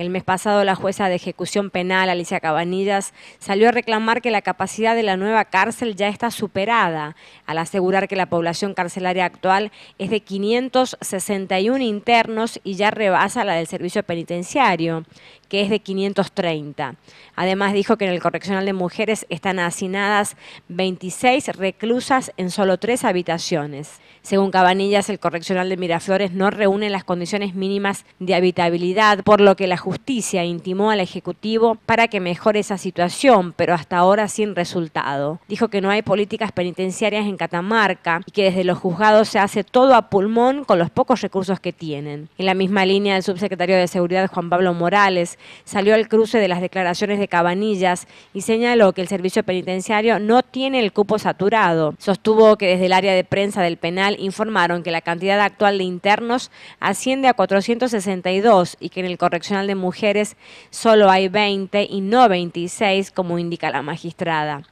El mes pasado la jueza de ejecución penal, Alicia Cabanillas, salió a reclamar que la capacidad de la nueva cárcel ya está superada, al asegurar que la población carcelaria actual es de 561 internos y ya rebasa la del servicio penitenciario, que es de 530. Además dijo que en el correccional de mujeres están hacinadas 26 reclusas en solo tres habitaciones. Según Cabanillas, el correccional de Miraflores no reúne las condiciones mínimas de habitabilidad, por lo que la Justicia intimó al Ejecutivo para que mejore esa situación, pero hasta ahora sin resultado. Dijo que no hay políticas penitenciarias en Catamarca y que desde los juzgados se hace todo a pulmón con los pocos recursos que tienen. En la misma línea, el subsecretario de Seguridad, Juan Pablo Morales, salió al cruce de las declaraciones de Cabanillas y señaló que el servicio penitenciario no tiene el cupo saturado. Sostuvo que desde el área de prensa del penal informaron que la cantidad actual de internos asciende a 462 y que en el correccional de mujeres solo hay 20 y no 26, como indica la magistrada.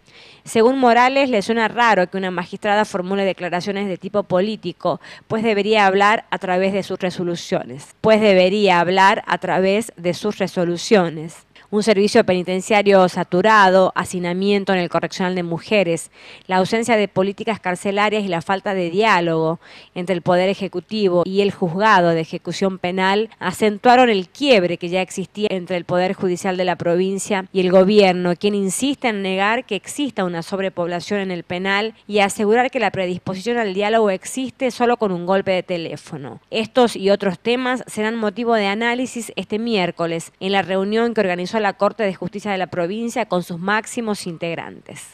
Según Morales, le suena raro que una magistrada formule declaraciones de tipo político, pues debería hablar a través de sus resoluciones. Pues debería hablar a través de sus resoluciones un servicio penitenciario saturado, hacinamiento en el correccional de mujeres, la ausencia de políticas carcelarias y la falta de diálogo entre el Poder Ejecutivo y el juzgado de ejecución penal acentuaron el quiebre que ya existía entre el Poder Judicial de la provincia y el gobierno, quien insiste en negar que exista una sobrepoblación en el penal y asegurar que la predisposición al diálogo existe solo con un golpe de teléfono. Estos y otros temas serán motivo de análisis este miércoles en la reunión que organizó la Corte de Justicia de la provincia con sus máximos integrantes.